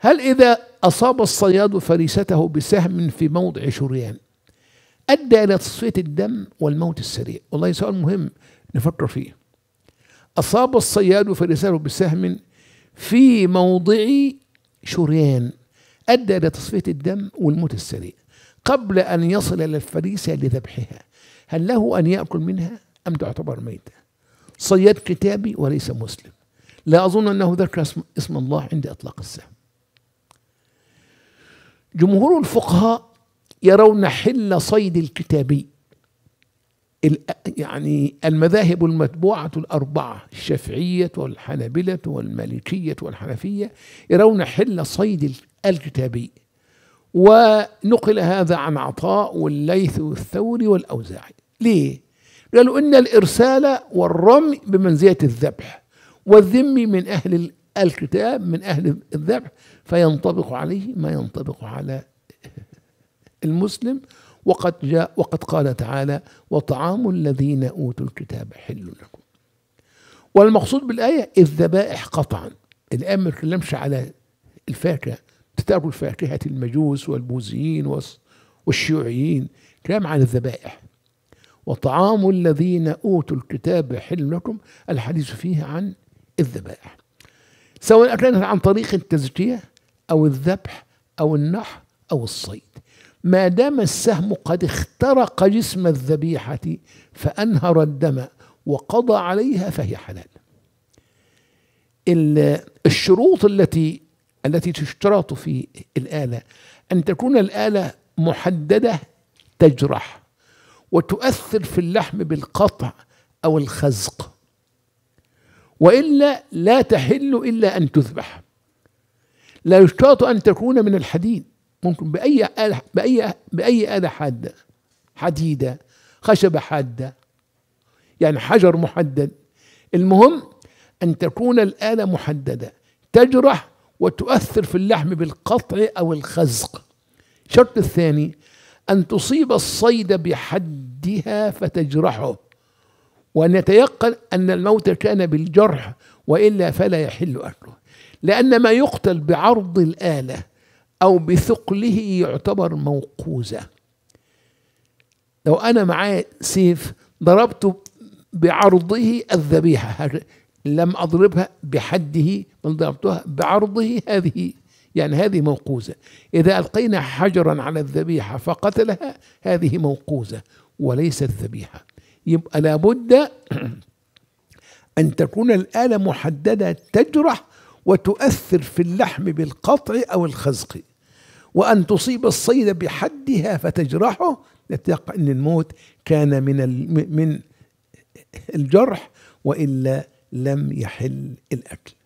هل إذا أصاب الصياد فريسته بسهم في موضع شريان أدى إلى تصفية الدم والموت السريع والله سؤال مهم نفكر فيه أصاب الصياد فريسته بسهم في موضع شريان أدى إلى تصفية الدم والموت السريع قبل أن يصل إلى الفريسة لذبحها هل له أن يأكل منها أم تعتبر ميتة صياد كتابي وليس مسلم لا أظن أنه ذكر اسم الله عند إطلاق السهم جمهور الفقهاء يرون حل صيد الكتابي يعني المذاهب المتبوعة الأربعة الشافعية والحنابلة والمالكية والحنفية يرون حل صيد الكتابي ونقل هذا عن عطاء والليث والثوري والأوزاعي ليه؟ قالوا إن الإرسال والرمي بمنزلة الذبح والذم من أهل الكتاب من أهل الذبح فينطبق عليه ما ينطبق على المسلم وقد جاء وقد قال تعالى وطعام الذين أوتوا الكتاب حل لكم والمقصود بالآية الذبائح قطعا الآية ما تكلمش على الفاكهة تتأكل فاكهة المجوس والبوذيين والشيوعيين كلام عن الذبائح وطعام الذين أوتوا الكتاب حل لكم الحديث فيه عن الذبائح سواء كانت عن طريق التزكية أو الذبح أو النحر أو الصيد ما دام السهم قد اخترق جسم الذبيحة فأنهر الدم وقضى عليها فهي حلال الشروط التي التي تشترط في الآلة أن تكون الآلة محددة تجرح وتؤثر في اللحم بالقطع أو الخزق وإلا لا تحل إلا أن تذبح لا يشترط أن تكون من الحديد ممكن بأي آلة بأي بأي آلة حادة حديدة خشبة حادة يعني حجر محدد المهم أن تكون الآلة محددة تجرح وتؤثر في اللحم بالقطع أو الخزق الشرط الثاني أن تصيب الصيد بحدها فتجرحه وأن يتيقن أن الموت كان بالجرح وإلا فلا يحل أكله لأن ما يقتل بعرض الآلة أو بثقله يعتبر موقوزة لو أنا معي سيف ضربت بعرضه الذبيحة لم أضربها بحده بل ضربتها بعرضه هذه يعني هذه موقوزة إذا ألقينا حجرا على الذبيحة فقتلها هذه موقوزة وليست ذبيحة يبقى لابد أن تكون الآلة محددة تجرح وتؤثر في اللحم بالقطع أو الخزق وأن تصيب الصيد بحدها فتجرحه لتقع أن الموت كان من من الجرح وإلا لم يحل الأكل